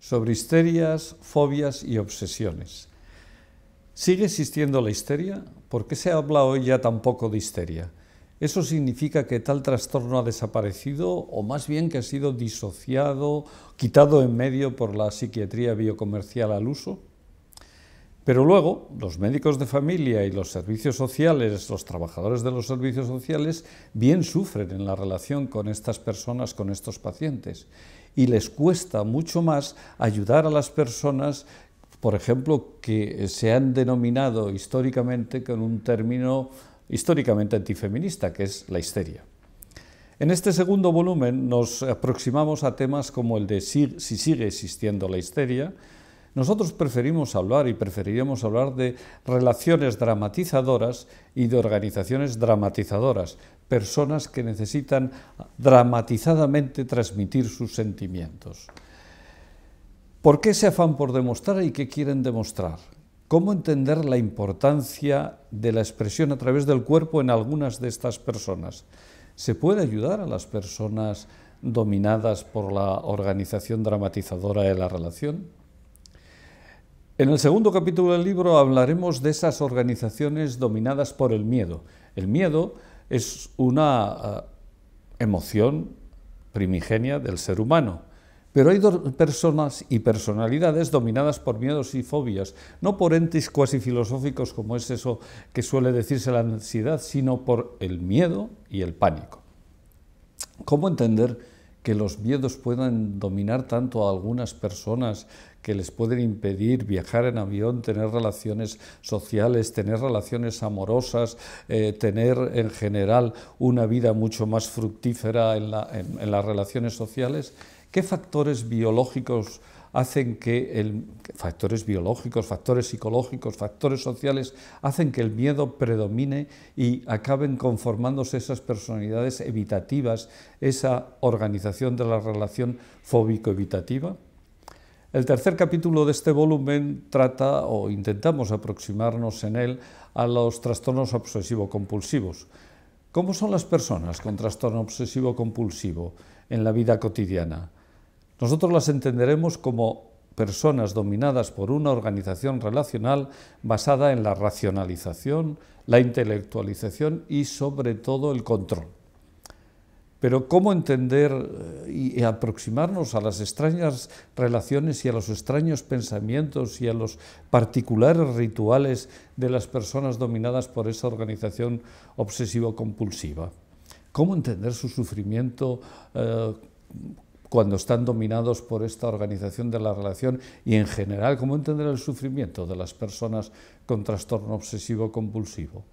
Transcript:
sobre histerias, fobias y obsesiones. ¿Sigue existiendo la histeria? ¿Por qué se habla hoy ya tan poco de histeria? ¿Eso significa que tal trastorno ha desaparecido o más bien que ha sido disociado, quitado en medio por la psiquiatría biocomercial al uso? Pero luego los médicos de familia y los servicios sociales, los trabajadores de los servicios sociales, bien sufren en la relación con estas personas, con estos pacientes. Y les cuesta mucho más ayudar a las personas, por ejemplo, que se han denominado históricamente con un término históricamente antifeminista, que es la histeria. En este segundo volumen nos aproximamos a temas como el de si sigue existiendo la histeria, nosotros preferimos hablar y preferiríamos hablar de relaciones dramatizadoras y de organizaciones dramatizadoras, personas que necesitan dramatizadamente transmitir sus sentimientos. ¿Por qué se afan por demostrar y qué quieren demostrar? ¿Cómo entender la importancia de la expresión a través del cuerpo en algunas de estas personas? ¿Se puede ayudar a las personas dominadas por la organización dramatizadora de la relación? En el segundo capítulo del libro hablaremos de esas organizaciones dominadas por el miedo. El miedo es una eh, emoción primigenia del ser humano. Pero hay personas y personalidades dominadas por miedos y fobias, no por entes cuasi filosóficos como es eso que suele decirse la ansiedad, sino por el miedo y el pánico. ¿Cómo entender que los miedos puedan dominar tanto a algunas personas que les pueden impedir viajar en avión, tener relaciones sociales, tener relaciones amorosas, eh, tener en general una vida mucho más fructífera en las relaciones sociales? ¿Qué factores biológicos hacen que el, factores biológicos, factores psicológicos, factores sociales, hacen que el miedo predomine y acaben conformándose esas personalidades evitativas, esa organización de la relación fóbico-evitativa. El tercer capítulo de este volumen trata, o intentamos aproximarnos en él, a los trastornos obsesivo-compulsivos. ¿Cómo son las personas con trastorno obsesivo-compulsivo en la vida cotidiana? Nosotros las entenderemos como personas dominadas por una organización relacional basada en la racionalización, la intelectualización y sobre todo el control. Pero ¿cómo entender eh, y aproximarnos a las extrañas relaciones y a los extraños pensamientos y a los particulares rituales de las personas dominadas por esa organización obsesivo-compulsiva? ¿Cómo entender su sufrimiento? Eh, cuando están dominados por esta organización de la relación y en general cómo entender el sufrimiento de las personas con trastorno obsesivo compulsivo.